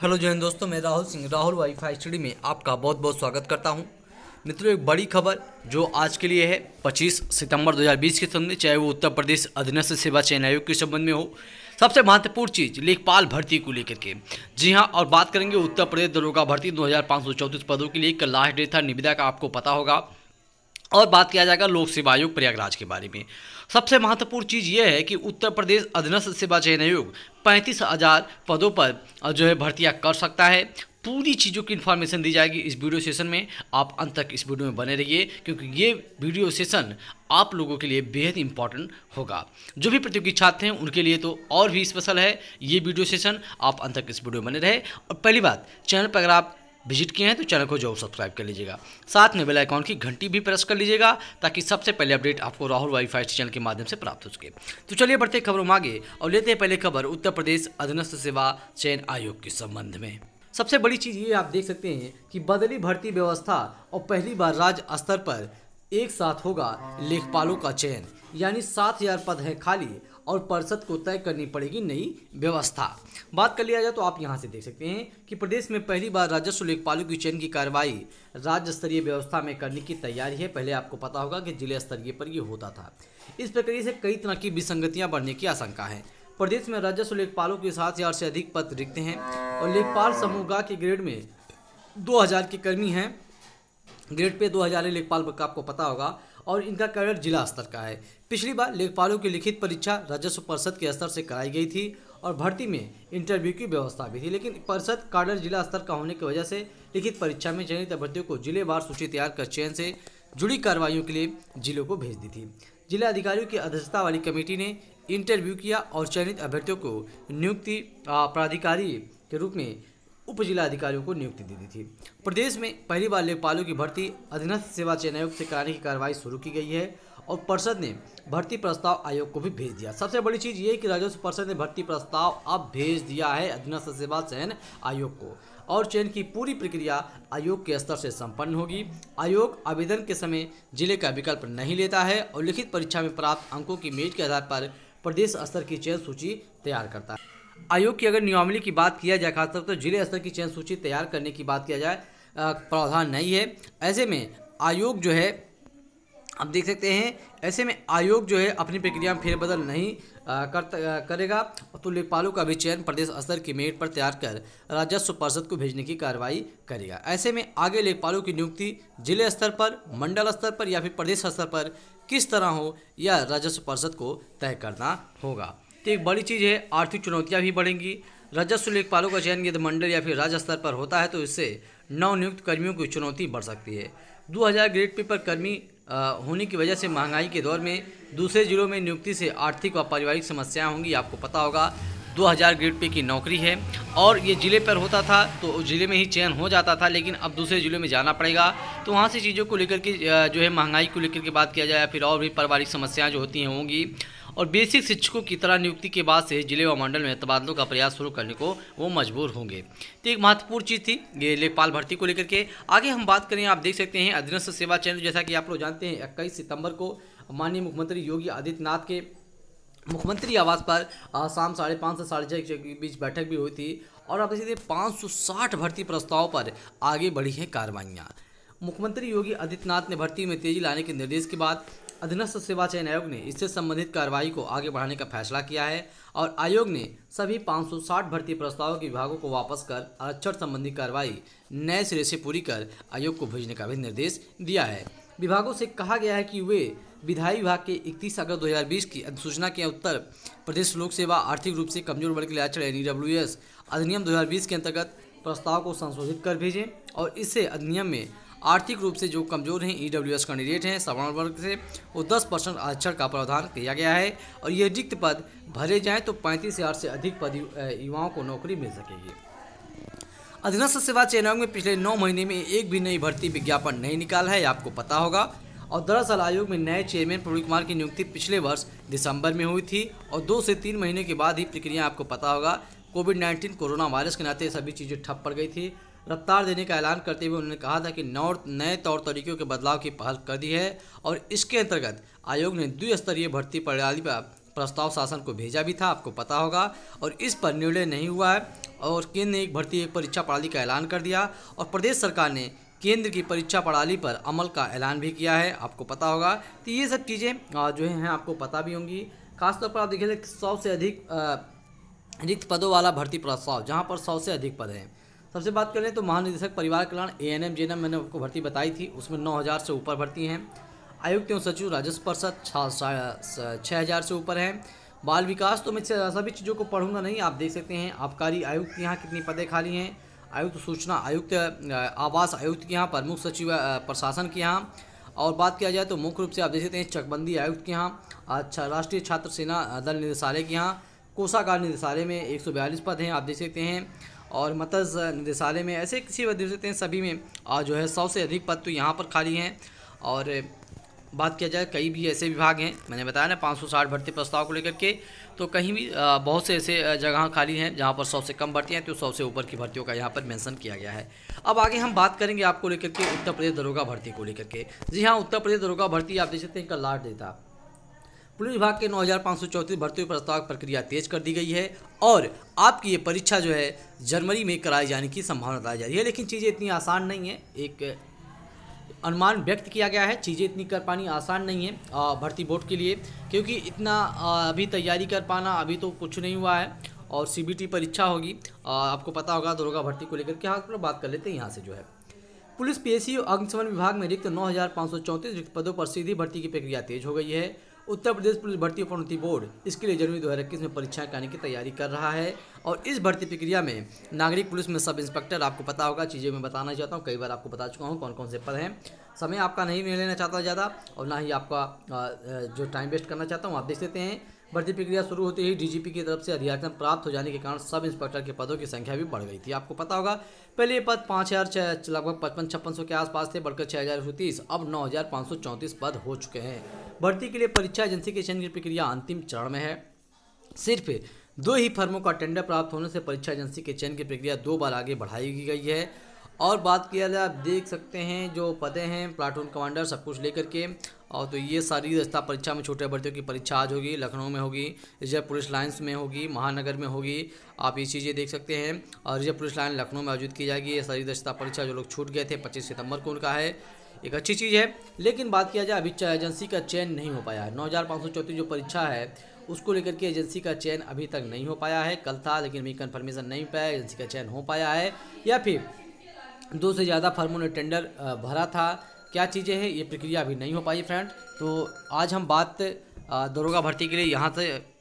hello जैन दोस्तों मैं राहुल सिंह राहुल वाईफाई स्टडी में आपका बहुत बहुत स्वागत करता हूं मित्रों एक बड़ी खबर जो आज के लिए है 25 सितंबर 2020 के संबंध में चाहे वो उत्तर प्रदेश अधीनस्थ सेवा चयन आयोग के संबंध में हो सबसे महत्वपूर्ण चीज लेखपाल भर्ती को लेकर के जी हाँ और बात करेंगे उत्तर प्रदेश दरोगा भर्ती दो पदों के लिए कल लास्ट डे था निविदा का आपको पता होगा और बात किया जाएगा लोक सेवा आयोग प्रयागराज के बारे में सबसे महत्वपूर्ण चीज़ ये है कि उत्तर प्रदेश अधीनस्थ सेवा चयन आयोग पैंतीस हज़ार पदों पर जो है भर्तियाँ कर सकता है पूरी चीज़ों की इन्फॉर्मेशन दी जाएगी इस वीडियो सेशन में आप अंत तक इस वीडियो में बने रहिए क्योंकि ये वीडियो सेशन आप लोगों के लिए बेहद इंपॉर्टेंट होगा जो भी प्रतियोगी छात्र हैं उनके लिए तो और भी स्पेशल है ये वीडियो सेशन आप अंत तक इस वीडियो में बने रहे और पहली बात चैनल पर अगर आप विजिट किए हैं तो चैनल को जरूर सब्सक्राइब कर लीजिएगा साथ में बेल आइकॉन की घंटी भी प्रेस कर लीजिएगा ताकि सबसे पहले अपडेट आपको राहुल वाईफाई चैनल के माध्यम से प्राप्त हो सके तो चलिए बढ़ते खबरों में आगे और लेते हैं पहले खबर उत्तर प्रदेश अधीनस्थ सेवा चयन आयोग के संबंध में सबसे बड़ी चीज़ ये आप देख सकते हैं कि बदली भर्ती व्यवस्था और पहली बार राज्य स्तर पर एक साथ होगा लेखपालों का चयन यानी सात हजार पद हैं खाली और परिषद को तय करनी पड़ेगी नई व्यवस्था बात कर लिया जाए तो आप यहाँ से देख सकते हैं कि प्रदेश में पहली बार राजस्व लेखपालों की चयन की कार्रवाई राज्य स्तरीय व्यवस्था में करने की तैयारी है पहले आपको पता होगा कि जिले स्तरीय पर ये होता था इस प्रक्रिया से कई तरह की विसंगतियाँ बढ़ने की आशंका है प्रदेश में राजस्व लेखपालों के सात हजार से अधिक पद रिक्त हैं और लेखपाल समूह के ग्रेड में 2000 के कर्मी हैं ग्रेड पे 2000 हज़ार लेखपाल का आपको पता होगा और इनका कैडर जिला स्तर का है पिछली बार लेखपालों की लिखित परीक्षा राजस्व परिषद के स्तर से कराई गई थी और भर्ती में इंटरव्यू की व्यवस्था भी थी लेकिन परिषद काडर जिला स्तर का होने की वजह से लिखित परीक्षा में चयनित अभ्यर्थियों को जिलेवार सूची तैयार कर चयन से जुड़ी कार्रवाइयों के लिए जिलों को भेज दी थी जिला अधिकारियों की अध्यक्षता वाली कमेटी ने इंटरव्यू किया और चयनित अभ्यर्थियों को नियुक्ति प्राधिकारी के रूप में उप जिलाधिकारियों अधिकारियों को नियुक्ति दे दी थी प्रदेश में पहली बार लेखपालों की भर्ती अधीनस्थ सेवा चयन आयोग से कराने की कार्रवाई शुरू की गई है और परिषद ने भर्ती प्रस्ताव आयोग को भी भेज दिया सबसे बड़ी चीज़ ये कि राजस्व परिषद ने भर्ती प्रस्ताव अब भेज दिया है अधीनस्थ सेवा चयन आयोग को और चयन की पूरी प्रक्रिया आयोग के स्तर से संपन्न होगी आयोग आवेदन के समय जिले का विकल्प नहीं लेता है और लिखित परीक्षा में प्राप्त अंकों की मेज के आधार पर प्रदेश स्तर की चयन सूची तैयार करता है आयोग की अगर नियमावली की बात किया जाए खासतौर तो जिले स्तर की चयन सूची तैयार करने की बात किया जाए प्रावधान नहीं है ऐसे में आयोग जो है आप देख सकते हैं ऐसे में आयोग जो है अपनी प्रक्रिया में फेरबदल नहीं कर करेगा तो लेखपालों का भी चयन प्रदेश स्तर की मेरिट पर तैयार कर राजस्व परिषद को भेजने की कार्रवाई करेगा ऐसे में आगे लेखपालों की नियुक्ति जिले स्तर पर मंडल स्तर पर या फिर प्रदेश स्तर पर किस तरह हो या राजस्व परिषद को तय करना होगा तो एक बड़ी चीज़ है आर्थिक चुनौतियाँ भी बढ़ेंगी राजस्व लेखपालों का चयन यदि मंडल या फिर राज्य स्तर पर होता है तो इससे नवनियुक्त कर्मियों की चुनौती बढ़ सकती है 2000 ग्रेड पे पर कर्मी होने की वजह से महंगाई के दौर में दूसरे जिलों में नियुक्ति से आर्थिक व पारिवारिक समस्याएं होंगी आपको पता होगा 2000 ग्रेड पे की नौकरी है और ये ज़िले पर होता था तो ज़िले में ही चयन हो जाता था लेकिन अब दूसरे जिलों में जाना पड़ेगा तो वहाँ से चीज़ों को लेकर के जो है महंगाई को लेकर के बात किया जाए फिर और भी पारिवारिक समस्याएँ जो होती हैं होंगी और बेसिक शिक्षकों की तरह नियुक्ति के बाद से जिले व मंडल में तबादलों का प्रयास शुरू करने को वो मजबूर होंगे तो एक महत्वपूर्ण चीज़ थी ये लेखपाल भर्ती को लेकर के आगे हम बात करें आप देख सकते हैं अधीनस्थ सेवा चयन जैसा कि आप लोग जानते हैं इक्कीस सितंबर को माननीय मुख्यमंत्री योगी आदित्यनाथ के मुख्यमंत्री आवास पर शाम साढ़े पाँच से साढ़े छः के बीच बैठक भी हुई थी और अब इसी पाँच सौ साठ भर्ती प्रस्ताव पर आगे बढ़ी हैं कार्रवाइयाँ मुख्यमंत्री योगी आदित्यनाथ ने भर्ती में तेजी लाने के निर्देश के बाद अधीनस्थ सेवा चयन आयोग ने इससे संबंधित कार्रवाई को आगे बढ़ाने का फैसला किया है और आयोग ने सभी 560 भर्ती प्रस्तावों के विभागों को वापस कर आरक्षण संबंधी कार्रवाई नए सिरे से पूरी कर आयोग को भेजने का भी निर्देश दिया है विभागों से कहा गया है कि वे विधायी विभाग के 31 अगस्त 2020 की अधिसूचना के उत्तर प्रदेश लोक सेवा आर्थिक रूप से कमजोर वर्ग के लिए आचरण एन अधिनियम 2020 के अंतर्गत प्रस्ताव को संशोधित कर भेजें और इसे अधिनियम में आर्थिक रूप से जो कमजोर हैं ई e कैंडिडेट हैं सवर्ण वर्ग से वो दस परसेंट आरक्षण का प्रावधान किया गया है और ये रिक्त पद भरे जाए तो पैंतीस हज़ार से अधिक पद युवाओं को नौकरी मिल सकेगी अधीनस्थ सेवा चयन आयोग में पिछले नौ महीने में एक भी नई भर्ती विज्ञापन नहीं निकाला है आपको पता होगा और दरअसल आयोग में नए चेयरमैन प्रवीण कुमार की नियुक्ति पिछले वर्ष दिसंबर में हुई थी और दो से तीन महीने के बाद ही प्रक्रिया आपको पता होगा कोविड नाइन्टीन कोरोना वायरस के नाते सभी चीज़ें ठप पड़ गई थी रफ्तार देने का ऐलान करते हुए उन्होंने कहा था कि नौ नए तौर तरीकों के बदलाव की पहल कर दी है और इसके अंतर्गत आयोग ने द्विस्तरीय भर्ती प्रणाली पर प्रस्ताव शासन को भेजा भी था आपको पता होगा और इस पर निर्णय नहीं हुआ है और केंद्र ने एक भर्ती एक परीक्षा प्रणाली का ऐलान कर दिया और प्रदेश सरकार ने केंद्र की परीक्षा प्रणाली पर अमल का ऐलान भी किया है आपको पता होगा तो ये सब चीज़ें जो हैं आपको पता भी होंगी खासतौर पर आप देखिए तो सौ से अधिक रिक्त पदों वाला भर्ती प्रस्ताव जहाँ पर सौ से अधिक पद हैं सबसे बात करें तो महानिदेशक परिवार कल्याण ए एन एम जेएनएम मैंने आपको भर्ती बताई थी उसमें नौ हज़ार से ऊपर भर्ती हैं आयुक्त एवं सचिव राजस्व परिषद छः हज़ार से ऊपर है बाल विकास तो मैं सभी चीज़ों को पढ़ूंगा नहीं आप देख सकते हैं आबकारी आयुक्त यहाँ कितनी पदें खाली हैं आयुक्त सूचना आयुक्त आवास आयुक्त के यहाँ प्रमुख सचिव प्रशासन के यहाँ और बात किया जाए तो मुख्य रूप से आप देख सकते हैं चकबंदी आयुक्त के यहाँ अच्छा राष्ट्रीय छात्र सेना दल निदेशालय के यहाँ कोषागार निदेशालय में एक पद हैं आप देख सकते हैं और मतज निदेशालय में ऐसे किसी देख सकते हैं सभी में और जो है सौ से अधिक पद तो यहाँ पर खाली हैं और बात किया जाए कई भी ऐसे विभाग हैं मैंने बताया ना 560 भर्ती प्रस्ताव को लेकर के तो कहीं भी बहुत से ऐसे जगह खाली हैं जहां पर सौ से कम भर्ती हैं तो सौ से ऊपर की भर्तियों का यहां पर मेंशन किया गया है अब आगे हम बात करेंगे आपको लेकर के उत्तर प्रदेश दरोगा भर्ती को लेकर के जी हाँ उत्तर प्रदेश दरोगा भर्ती आप देख सकते हैं कल लाट देता पुलिस विभाग के नौ हज़ार पाँच सौ चौंतीस भर्ती प्रस्ताव प्रक्रिया तेज कर दी गई है और आपकी ये परीक्षा जो है जनवरी में कराए जाने की संभावना बताई जा रही है लेकिन चीज़ें इतनी आसान नहीं है एक अनुमान व्यक्त किया गया है चीज़ें इतनी कर पानी आसान नहीं है भर्ती बोर्ड के लिए क्योंकि इतना अभी तैयारी कर पाना अभी तो कुछ नहीं हुआ है और सी परीक्षा होगी आपको पता होगा दरोगा भर्ती को लेकर के हाँ तो बात कर लेते हैं यहाँ से जो है पुलिस पी और विभाग में रिक्त नौ हज़ार पाँच सौ चौंतीस रिक्त पदों पर सीधी भर्ती की प्रक्रिया तेज हो गई है उत्तर प्रदेश पुलिस भर्ती प्रोन्नति बोर्ड इसके लिए जनवरी इक्कीस में परीक्षा कराने की तैयारी कर रहा है और इस भर्ती प्रक्रिया में नागरिक पुलिस में सब इंस्पेक्टर आपको पता होगा चीज़ें मैं बताना चाहता हूँ कई बार आपको बता चुका हूँ कौन कौन से पद हैं समय आपका नहीं लेना चाहता ज़्यादा और ना ही आपका जो टाइम वेस्ट करना चाहता हूँ आप देख लेते हैं भर्ती प्रक्रिया शुरू होते ही डीजीपी की तरफ से अधियाकन प्राप्त हो जाने के कारण सब इंस्पेक्टर के पदों की संख्या भी बढ़ गई थी आपको पता होगा पहले ये पद पाँच हज़ार लगभग पचपन छप्पन सौ के आसपास थे बढ़कर छः हज़ार तीस अब नौ हज़ार पाँच सौ चौंतीस पद हो चुके हैं भर्ती के लिए परीक्षा एजेंसी के चयन की प्रक्रिया अंतिम चरण में है सिर्फ दो ही फर्मों का टेंडर प्राप्त होने से परीक्षा एजेंसी के चयन की प्रक्रिया दो बार आगे बढ़ाई गई है और बात किया जाए आप देख सकते हैं जो पदे हैं प्लाटून कमांडर सब कुछ लेकर के और तो ये सारी दस्ता परीक्षा में छोटे अभ्यर्थियों की परीक्षा आज होगी लखनऊ में होगी रिजर्व पुलिस लाइन्स में होगी महानगर में होगी आप ये चीज़ें देख सकते हैं और रिजर्व पुलिस लाइन लखनऊ में आयोजित की जाएगी ये सारी दस्ता परीक्षा जो लोग छूट गए थे पच्चीस सितंबर को उनका है एक अच्छी चीज़ है लेकिन बात किया जाए अभी एजेंसी का चयन नहीं हो पाया है नौ जो परीक्षा है उसको लेकर के एजेंसी का चयन अभी तक नहीं हो पाया है कल था लेकिन अभी कन्फर्मेशन नहीं पाया एजेंसी का चयन हो पाया है या फिर दो से ज़्यादा फर्मों ने टेंडर भरा था क्या चीज़ें हैं ये प्रक्रिया अभी नहीं हो पाई फ्रेंड तो आज हम बात दरोगा भर्ती के लिए यहाँ से